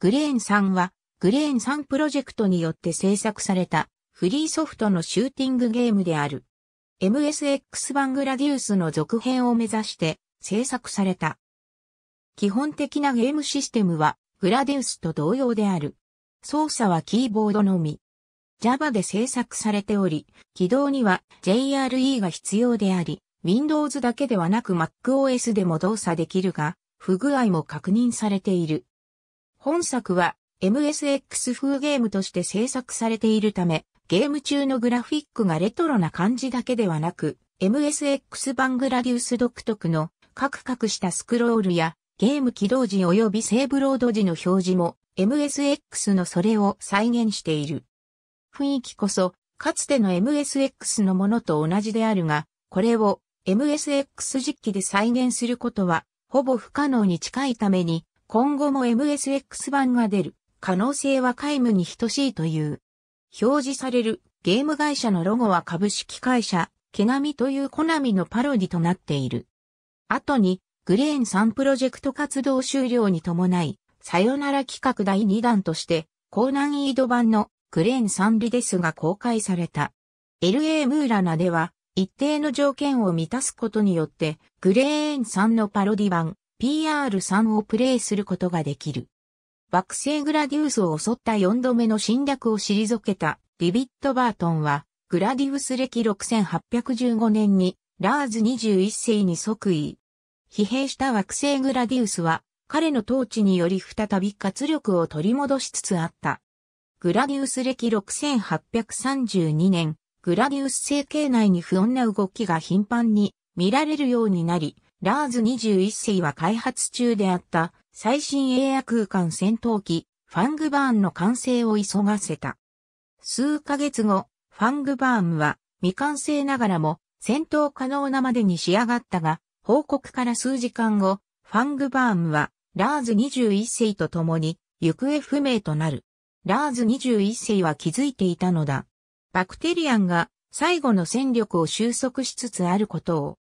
グレーンさんは、グレーンさんプロジェクトによって制作されたフリーソフトのシューティングゲームである。MSX 版グラディウスの続編を目指して制作された。基本的なゲームシステムはグラディウスと同様である。操作はキーボードのみ。Java で制作されており、起動には JRE が必要であり、Windows だけではなく MacOS でも動作できるが、不具合も確認されている。本作は MSX 風ゲームとして制作されているため、ゲーム中のグラフィックがレトロな感じだけではなく、MSX 版グラディウス独特のカクカクしたスクロールやゲーム起動時及びセーブロード時の表示も MSX のそれを再現している。雰囲気こそかつての MSX のものと同じであるが、これを MSX 実機で再現することはほぼ不可能に近いために今後も MSX 版が出る可能性は皆無に等しいという。表示されるゲーム会社のロゴは株式会社、毛並というコナミのパロディとなっている。後に、グレーン3プロジェクト活動終了に伴い、さよなら企画第2弾として、高難易度版のグレーン3リデスが公開された。LA ムーラナでは、一定の条件を満たすことによって、グレーン3のパロディ版、PR3 をプレイすることができる。惑星グラディウスを襲った4度目の侵略を退けたディビット・バートンは、グラディウス歴6815年にラーズ21世に即位。疲弊した惑星グラディウスは、彼の統治により再び活力を取り戻しつつあった。グラディウス歴6832年、グラディウス政形内に不穏な動きが頻繁に見られるようになり、ラーズ21世は開発中であった最新エア空間戦闘機ファングバーンの完成を急がせた。数ヶ月後、ファングバーンは未完成ながらも戦闘可能なまでに仕上がったが、報告から数時間後、ファングバーンはラーズ21世と共に行方不明となる。ラーズ21世は気づいていたのだ。バクテリアンが最後の戦力を収束しつつあることを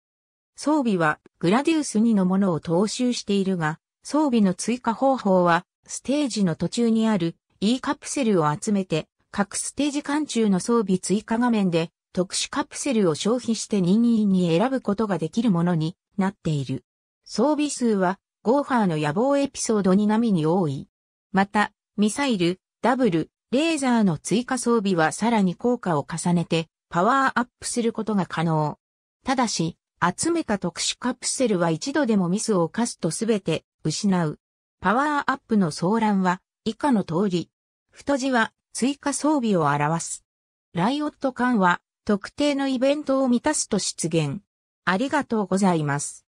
装備はグラディウス2のものを踏襲しているが、装備の追加方法は、ステージの途中にある E カプセルを集めて、各ステージ間中の装備追加画面で、特殊カプセルを消費して任意に選ぶことができるものになっている。装備数は、ゴーファーの野望エピソードに並みに多い。また、ミサイル、ダブル、レーザーの追加装備はさらに効果を重ねて、パワーアップすることが可能。ただし、集めた特殊カプセルは一度でもミスを犯すとすべて失う。パワーアップの騒乱は以下の通り。太字は追加装備を表す。ライオット缶は特定のイベントを満たすと出現。ありがとうございます。